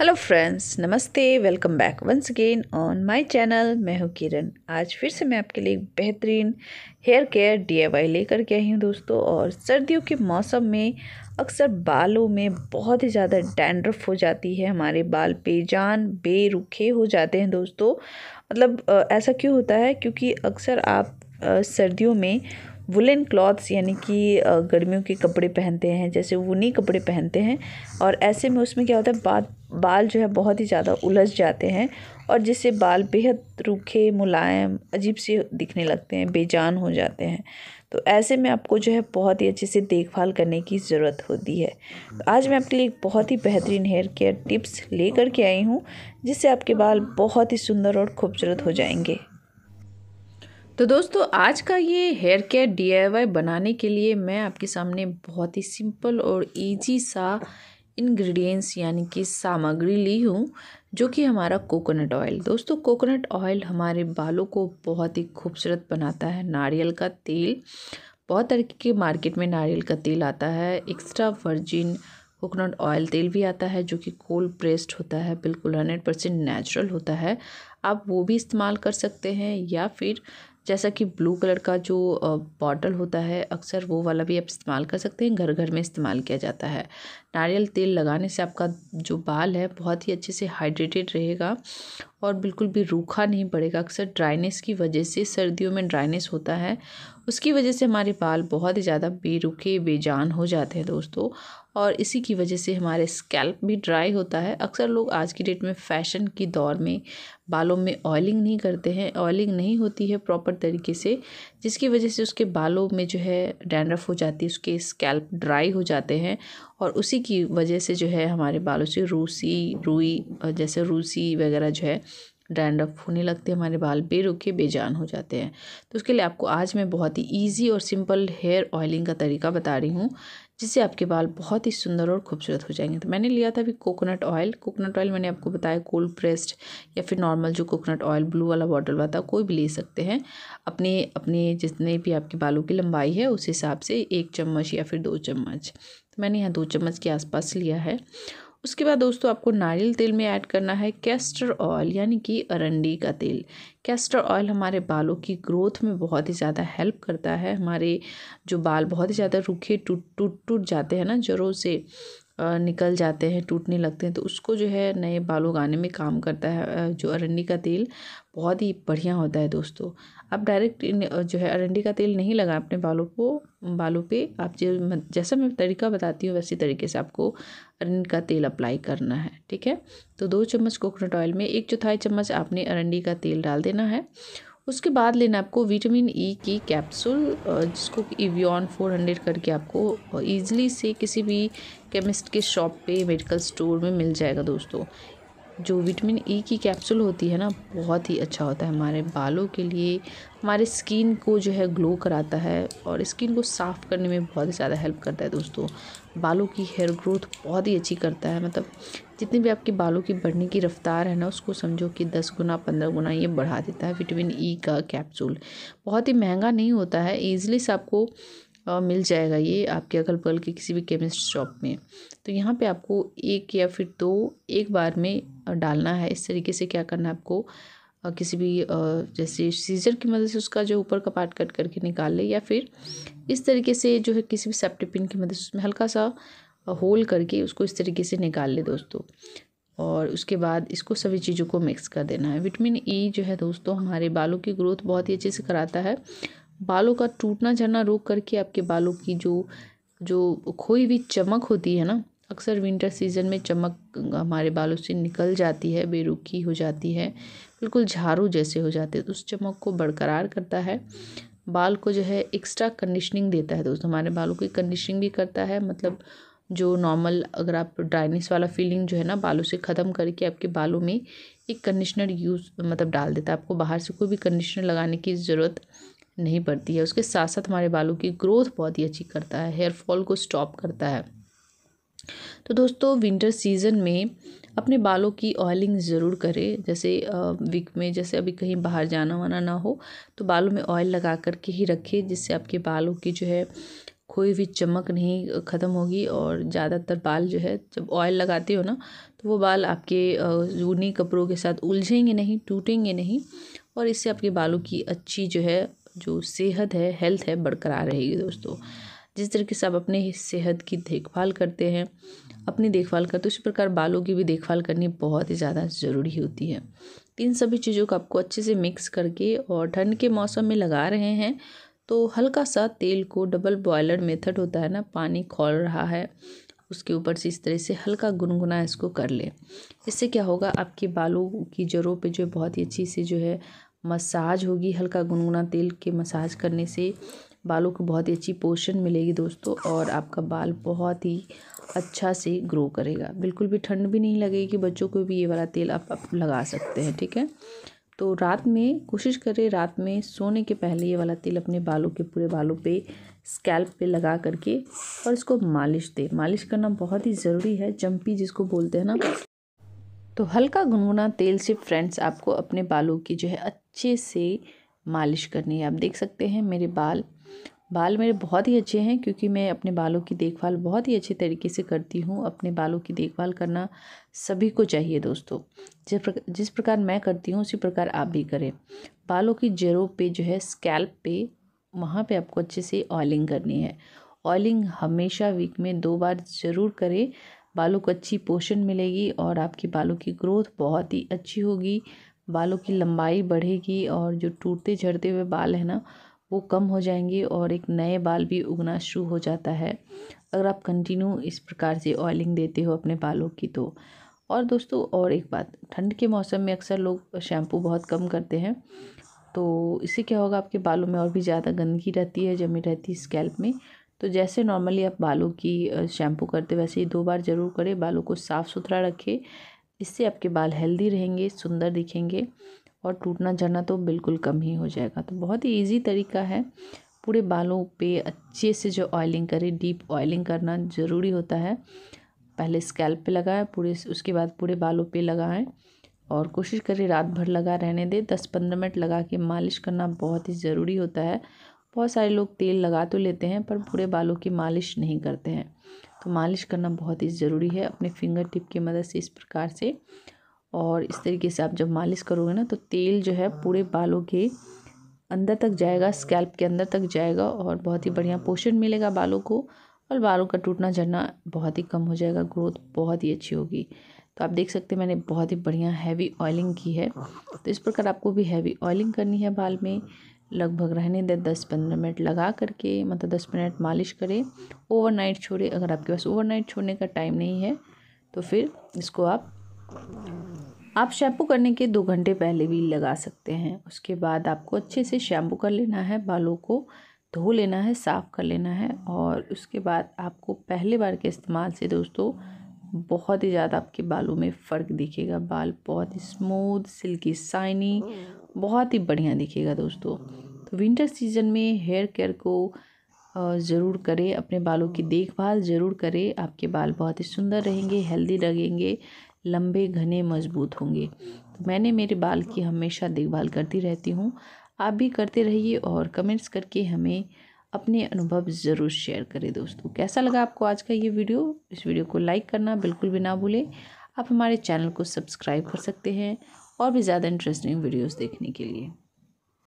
Hello friends नमस्ते welcome back once again on my channel मैं हूँ किरण आज फिर से मैं आपके लिए बेहतरीन हेयर केयर डीआईवाई लेकर के आई हूँ दोस्तों और सर्दियों के मौसम में अक्सर बालों में बहुत ही ज़्यादा डैंड्रफ हो जाती है हमारे बाल बेजान बेरुखे हो जाते हैं दोस्तों मतलब ऐसा क्यों होता है क्योंकि अक्सर आप सर्दियों में वुलन क्लॉथ्स यानी कि गर्मियों के कपड़े पहनते हैं जैसे वूनी कपड़े पहनते हैं और ऐसे में उसमें क्या होता है बाल बाल जो है बहुत ही ज़्यादा उलझ जाते हैं और जिससे बाल बेहद रूखे मुलायम अजीब से दिखने लगते हैं बेजान हो जाते हैं तो ऐसे में आपको जो है बहुत ही अच्छे से देखभाल करने की ज़रूरत होती है तो आज मैं आपके लिए एक बहुत ही बेहतरीन हेयर केयर टिप्स लेकर के आई हूँ जिससे आपके बाल बहुत ही सुंदर और खूबसूरत हो जाएंगे तो दोस्तों आज का ये हेयर केयर डी बनाने के लिए मैं आपके सामने बहुत ही सिंपल और इजी सा इंग्रेडिएंट्स यानी कि सामग्री ली हूँ जो कि हमारा कोकोनट ऑयल दोस्तों कोकोनट ऑयल हमारे बालों को बहुत ही खूबसूरत बनाता है नारियल का तेल बहुत तरीके के मार्केट में नारियल का तेल आता है एक्स्ट्रा वर्जिन कोकोनट ऑयल तेल भी आता है जो कि कोल्ड प्रेस्ड होता है बिल्कुल हंड्रेड परसेंट नेचुरल होता है आप वो भी इस्तेमाल कर सकते हैं या फिर जैसा कि ब्लू कलर का जो बॉटल होता है अक्सर वो वाला भी आप इस्तेमाल कर सकते हैं घर घर में इस्तेमाल किया जाता है नारियल तेल लगाने से आपका जो बाल है बहुत ही अच्छे से हाइड्रेटेड रहेगा और बिल्कुल भी रूखा नहीं पड़ेगा अक्सर ड्राइनेस की वजह से सर्दियों में ड्राइनेस होता है उसकी वजह से हमारे बाल बहुत ही ज़्यादा बेरुखे बेजान हो जाते हैं दोस्तों और इसी की वजह से हमारे स्कैल्प भी ड्राई होता है अक्सर लोग आज की डेट में फैशन की दौर में बालों में ऑयलिंग नहीं करते हैं ऑयलिंग नहीं होती है प्रॉपर तरीके से जिसकी वजह से उसके बालों में जो है डैंड्रफ हो जाती है उसके स्कैल्प ड्राई हो जाते हैं और उसी की वजह से जो है हमारे बालों से रूसी रूई जैसे रूसी वगैरह जो है डैंड्रफ होने लगते हैं हमारे बाल बेरुके बेजान हो जाते हैं तो उसके लिए आपको आज मैं बहुत ही ईजी और सिंपल हेयर ऑयलिंग का तरीका बता रही हूँ जिससे आपके बाल बहुत ही सुंदर और खूबसूरत हो जाएंगे तो मैंने लिया था अभी कोकोनट ऑयल कोकोनट ऑयल मैंने आपको बताया कोल्ड प्रेस्ड या फिर नॉर्मल जो कोकोनट ऑयल ब्लू वाला बॉटल वाला था कोई भी ले सकते हैं अपने अपने जितने भी आपके बालों की लंबाई है उस हिसाब से एक चम्मच या फिर दो चम्मच तो मैंने यहाँ दो चम्मच के आसपास लिया है उसके बाद दोस्तों आपको नारियल तेल में ऐड करना है कैस्टर ऑयल यानी कि अरंडी का तेल कैस्टर ऑयल हमारे बालों की ग्रोथ में बहुत ही ज़्यादा हेल्प करता है हमारे जो बाल बहुत ही ज़्यादा रूखे टूट टूट टूट जाते हैं ना ज़रों से निकल जाते हैं टूटने लगते हैं तो उसको जो है नए बाल उगाने में काम करता है जो अरंडी का तेल बहुत ही बढ़िया होता है दोस्तों आप डायरेक्ट जो है अरंडी का तेल नहीं लगा अपने बालों को बालों पे आप जो जैसा मैं तरीका बताती हूँ वैसे तरीके से आपको अरंडी का तेल अप्लाई करना है ठीक है तो दो चम्मच कोकोनट ऑयल में एक चौथाई चम्मच आपने अरंडी का तेल डाल देना है उसके बाद लेना आपको विटामिन ई e की कैप्सूल जिसको इवियन 400 करके आपको ईजिली से किसी भी केमिस्ट के शॉप पे मेडिकल स्टोर में मिल जाएगा दोस्तों जो विटामिन ई e की कैप्सूल होती है ना बहुत ही अच्छा होता है हमारे बालों के लिए हमारे स्किन को जो है ग्लो कराता है और स्किन को साफ़ करने में बहुत ज़्यादा हेल्प करता है दोस्तों बालों की हेयर ग्रोथ बहुत ही अच्छी करता है मतलब जितनी भी आपके बालों की बढ़ने की रफ्तार है ना उसको समझो कि दस गुना पंद्रह गुना ये बढ़ा देता है विटामिन ई e का कैप्सूल बहुत ही महंगा नहीं होता है ईजिली से आपको आ, मिल जाएगा ये आपके अगल बगल के किसी भी केमिस्ट शॉप में तो यहाँ पे आपको एक या फिर दो एक बार में डालना है इस तरीके से क्या करना है आपको किसी भी जैसे सीजर की मदद से उसका जो ऊपर का पार्ट कट करके निकाल ले या फिर इस तरीके से जो है किसी भी सेप्टिपिन की मदद से उसमें हल्का सा होल करके उसको इस तरीके से निकाल ले दोस्तों और उसके बाद इसको सभी चीज़ों को मिक्स कर देना है विटामिन ई e जो है दोस्तों हमारे बालों की ग्रोथ बहुत ही अच्छे से कराता है बालों का टूटना झड़ना रोक करके आपके बालों की जो जो खोई हुई चमक होती है ना अक्सर विंटर सीजन में चमक हमारे बालों से निकल जाती है बेरुखी हो जाती है बिल्कुल झाड़ू जैसे हो जाते हैं तो उस चमक को बरकरार करता है बाल को जो है एक्स्ट्रा कंडीशनिंग देता है दोस्तों हमारे बालों की कंडीशनिंग भी करता है मतलब जो नॉर्मल अगर आप ड्राइनेस वाला फीलिंग जो है ना बालों से ख़त्म करके आपके बालों में एक कंडीशनर यूज़ मतलब डाल देता है आपको बाहर से कोई भी कंडीशनर लगाने की ज़रूरत नहीं पड़ती है उसके साथ साथ हमारे बालों की ग्रोथ बहुत ही अच्छी करता है हेयर फॉल को स्टॉप करता है तो दोस्तों विंटर सीज़न में अपने बालों की ऑयलिंग ज़रूर करें जैसे वीक में जैसे अभी कहीं बाहर जाना वाना ना हो तो बालों में ऑयल लगा करके ही रखें जिससे आपके बालों की जो है कोई भी चमक नहीं ख़त्म होगी और ज़्यादातर बाल जो है जब ऑयल लगाते हो ना तो वो बाल आपके ऊनी कपड़ों के साथ उलझेंगे नहीं टूटेंगे नहीं और इससे आपके बालों की अच्छी जो है जो सेहत है हेल्थ है बरकरार रहेगी दोस्तों जिस तरीके से आप अपने सेहत की देखभाल करते हैं अपनी देखभाल करते उसी प्रकार बालों की भी देखभाल करनी बहुत ही ज़्यादा ज़रूरी होती है इन सभी चीज़ों को आपको अच्छे से मिक्स करके और ठंड के मौसम में लगा रहे हैं तो हल्का सा तेल को डबल बॉयलर मेथड होता है ना पानी खोल रहा है उसके ऊपर से इस तरह से हल्का गुनगुना इसको कर ले इससे क्या होगा आपके बालों की जड़ों पे जो है बहुत ही अच्छी सी जो है मसाज होगी हल्का गुनगुना तेल के मसाज करने से बालों को बहुत ही अच्छी पोषण मिलेगी दोस्तों और आपका बाल बहुत ही अच्छा से ग्रो करेगा बिल्कुल भी ठंड भी नहीं लगेगी बच्चों को भी ये वाला तेल आप, आप लगा सकते हैं ठीक है तो रात में कोशिश करें रात में सोने के पहले ये वाला तेल अपने बालों के पूरे बालों पे स्कैल्प पे लगा करके और इसको मालिश दे मालिश करना बहुत ही ज़रूरी है जम्पी जिसको बोलते हैं ना तो हल्का गुनगुना तेल से फ्रेंड्स आपको अपने बालों की जो है अच्छे से मालिश करनी है आप देख सकते हैं मेरे बाल बाल मेरे बहुत ही अच्छे हैं क्योंकि मैं अपने बालों की देखभाल बहुत ही अच्छे तरीके से करती हूँ अपने बालों की देखभाल करना सभी को चाहिए दोस्तों जिस प्रकार जिस प्रकार मैं करती हूँ उसी प्रकार आप भी करें बालों की जड़ों पे जो है स्कैल्प पे वहाँ पे आपको अच्छे से ऑयलिंग करनी है ऑयलिंग हमेशा वीक में दो बार ज़रूर करें बालों को अच्छी पोषण मिलेगी और आपके बालों की ग्रोथ बहुत ही अच्छी होगी बालों की लंबाई बढ़ेगी और जो टूटते झड़ते हुए बाल है ना वो कम हो जाएंगे और एक नए बाल भी उगना शुरू हो जाता है अगर आप कंटिन्यू इस प्रकार से ऑयलिंग देते हो अपने बालों की तो और दोस्तों और एक बात ठंड के मौसम में अक्सर लोग शैम्पू बहुत कम करते हैं तो इससे क्या होगा आपके बालों में और भी ज़्यादा गंदगी रहती है जमी रहती है स्कैल्प में तो जैसे नॉर्मली आप बालों की शैम्पू करते वैसे ही दो बार ज़रूर करें बालों को साफ़ सुथरा रखें इससे आपके बाल हेल्दी रहेंगे सुंदर दिखेंगे और टूटना झड़ना तो बिल्कुल कम ही हो जाएगा तो बहुत ही ईजी तरीका है पूरे बालों पे अच्छे से जो ऑयलिंग करें डीप ऑयलिंग करना ज़रूरी होता है पहले स्कैल्प पे लगाएं पूरे उसके बाद पूरे बालों पे लगाएं और कोशिश करें रात भर लगा रहने दें दस पंद्रह मिनट लगा के मालिश करना बहुत ही ज़रूरी होता है बहुत सारे लोग तेल लगा तो लेते हैं पर पूरे बालों की मालिश नहीं करते हैं तो मालिश करना बहुत ही ज़रूरी है अपने फिंगर टिप की मदद से इस प्रकार से और इस तरीके से आप जब मालिश करोगे ना तो तेल जो है पूरे हाँ। बालों के अंदर तक जाएगा स्कैल्प के अंदर तक जाएगा और बहुत ही बढ़िया पोषण मिलेगा बालों को और बालों का टूटना झड़ना बहुत ही कम हो जाएगा ग्रोथ बहुत ही अच्छी होगी तो आप देख सकते हैं मैंने बहुत ही बढ़िया हैवी ऑयलिंग की है तो इस प्रकार आपको भी हैवी ऑयलिंग करनी है बाल में लगभग रहने दें दस पंद्रह मिनट लगा करके मतलब दस मिनट मालिश करें ओवरनाइट छोड़े अगर आपके पास ओवरनाइट छोड़ने का टाइम नहीं है तो फिर इसको आप आप शैम्पू करने के दो घंटे पहले भी लगा सकते हैं उसके बाद आपको अच्छे से शैम्पू कर लेना है बालों को धो लेना है साफ़ कर लेना है और उसके बाद आपको पहले बार के इस्तेमाल से दोस्तों बहुत ही ज़्यादा आपके बालों में फ़र्क दिखेगा बाल बहुत ही स्मूथ सिल्की साइनी बहुत ही बढ़िया दिखेगा दोस्तों तो विंटर सीजन में हेयर केयर को ज़रूर करें अपने बालों की देखभाल ज़रूर करें आपके बाल बहुत ही सुंदर रहेंगे हेल्दी लगेंगे लंबे घने मजबूत होंगे तो मैंने मेरे बाल की हमेशा देखभाल करती रहती हूँ आप भी करते रहिए और कमेंट्स करके हमें अपने अनुभव ज़रूर शेयर करें दोस्तों कैसा लगा आपको आज का ये वीडियो इस वीडियो को लाइक करना बिल्कुल भी ना भूलें आप हमारे चैनल को सब्सक्राइब कर सकते हैं और भी ज़्यादा इंटरेस्टिंग वीडियोस देखने के लिए